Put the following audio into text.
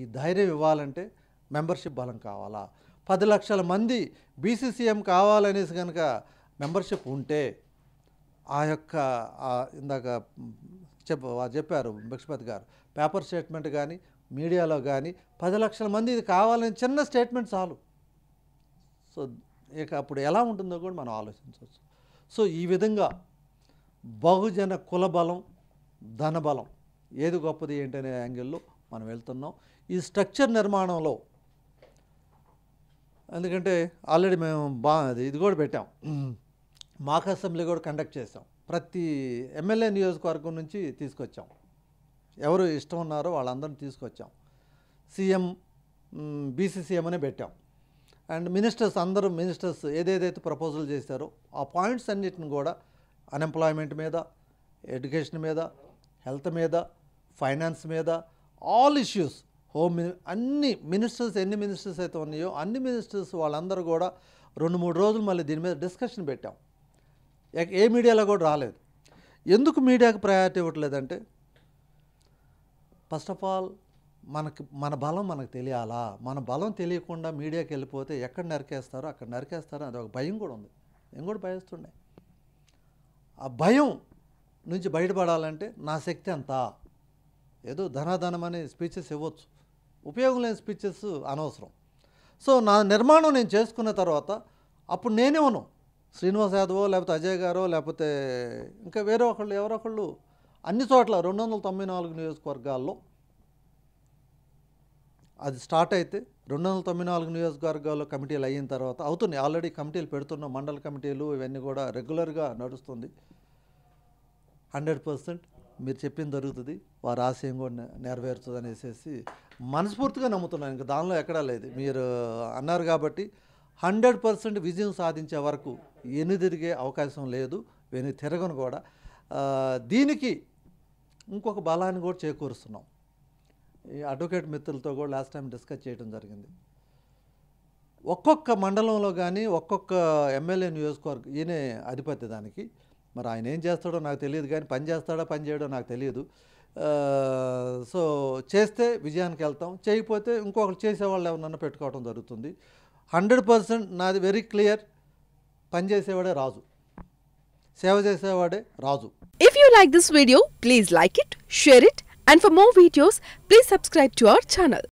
ఈ ధైర్యం ఇవ్వాలంటే మెంబర్షిప్ బలం కావాలా పది లక్షల మంది బీసీసీఎం కావాలనేసి కనుక మెంబర్షిప్ ఉంటే ఆ యొక్క ఇందాక చెప్ప చెప్పారు భక్షపతి గారు పేపర్ స్టేట్మెంట్ కానీ మీడియాలో కానీ పది లక్షల మంది ఇది కావాలని చిన్న స్టేట్మెంట్ చాలు సో ఇక అప్పుడు ఎలా ఉంటుందో కూడా మనం ఆలోచించవచ్చు సో ఈ విధంగా బహుజన కులబలం ధనబలం ఏది గొప్పది ఏంటనే యాంగిల్లో మనం వెళ్తున్నాం ఈ స్ట్రక్చర్ నిర్మాణంలో ఎందుకంటే ఆల్రెడీ మేము బా ఇది కూడా పెట్టాం మాక్ అసెంబ్లీ కూడా కండక్ట్ చేసాం ప్రతి ఎమ్మెల్యే నియోజకవర్గం నుంచి తీసుకొచ్చాం ఎవరు ఇష్టం ఉన్నారో వాళ్ళందరిని తీసుకొచ్చాం సీఎం బీసీసీఎం అనే పెట్టాం అండ్ మినిస్టర్స్ అందరూ మినిస్టర్స్ ఏదేదైతే ప్రపోజల్ చేశారో ఆ పాయింట్స్ అన్నిటిని కూడా అన్ఎంప్లాయ్మెంట్ మీద ఎడ్యుకేషన్ మీద హెల్త్ మీద ఫైనాన్స్ మీద ఆల్ ఇష్యూస్ హోమ్ అన్ని మినిస్టర్స్ ఎన్ని మినిస్టర్స్ అయితే ఉన్నాయో అన్ని మినిస్టర్స్ వాళ్ళందరూ కూడా రెండు మూడు రోజులు మళ్ళీ దీని మీద డిస్కషన్ పెట్టాం ఏ మీడియాలో కూడా రాలేదు ఎందుకు మీడియాకు ప్రయారిటీ ఇవ్వట్లేదంటే ఫస్ట్ ఆఫ్ ఆల్ మనకి మన బలం మనకు తెలియాలా మన బలం తెలియకుండా మీడియాకి వెళ్ళిపోతే ఎక్కడ నరికేస్తారో అక్కడ నరికేస్తారో అది ఒక భయం కూడా ఉంది నేను కూడా భయస్తుండే ఆ భయం నుంచి బయటపడాలంటే నా శక్తి అంతా ఏదో ధనాధనం అనే స్పీచెస్ ఇవ్వచ్చు ఉపయోగం లేని స్పీచెస్ అనవసరం సో నా నిర్మాణం నేను చేసుకున్న తర్వాత అప్పుడు నేనేమను శ్రీనివాస్ యాదవో లేకపోతే అజయ్ గారో లేకపోతే ఇంకా వేరే ఒకళ్ళు ఎవరో ఒకళ్ళు అన్ని చోట్ల రెండు వందల తొంభై నాలుగు నియోజకవర్గాల్లో అది స్టార్ట్ అయితే రెండు వందల తొంభై నాలుగు నియోజకవర్గాల్లో కమిటీలు అయిన తర్వాత అవుతుంది ఆల్రెడీ కమిటీలు పెడుతున్న మండల కమిటీలు ఇవన్నీ కూడా రెగ్యులర్గా నడుస్తుంది హండ్రెడ్ పర్సెంట్ మీరు చెప్పింది జరుగుతుంది వారి ఆశయం కూడా నెరవేరుతుంది అనేసి మనస్ఫూర్తిగా నమ్ముతున్నాను ఇంకా దానిలో ఎక్కడా లేదు మీరు అన్నారు కాబట్టి హండ్రెడ్ పర్సెంట్ విజయం సాధించే వరకు ఎన్ని తిరిగే అవకాశం లేదు వెను తిరగను కూడా దీనికి ఇంకొక బలాన్ని కూడా చేకూరుస్తున్నాం ఈ అడ్వకేట్ మిత్రులతో కూడా లాస్ట్ టైం డిస్కస్ చేయడం జరిగింది ఒక్కొక్క మండలంలో కానీ ఒక్కొక్క ఎమ్మెల్యే నియోజకవర్గం ఈయనే అధిపతి దానికి మరి ఆయన ఏం చేస్తాడో నాకు తెలియదు కానీ పని చేస్తాడా పని చేయడో నాకు తెలియదు సో చేస్తే విజయానికి వెళ్తాం చేయకపోతే ఇంకొకరు చేసేవాళ్ళు ఏమన్నా పెట్టుకోవడం జరుగుతుంది హండ్రెడ్ పర్సెంట్ నాది వెరీ క్లియర్ పనిచేసేవాడే రాజు సేవ చేసేవాడే రాజు if you like this video please like it share it and for more videos please subscribe to our channel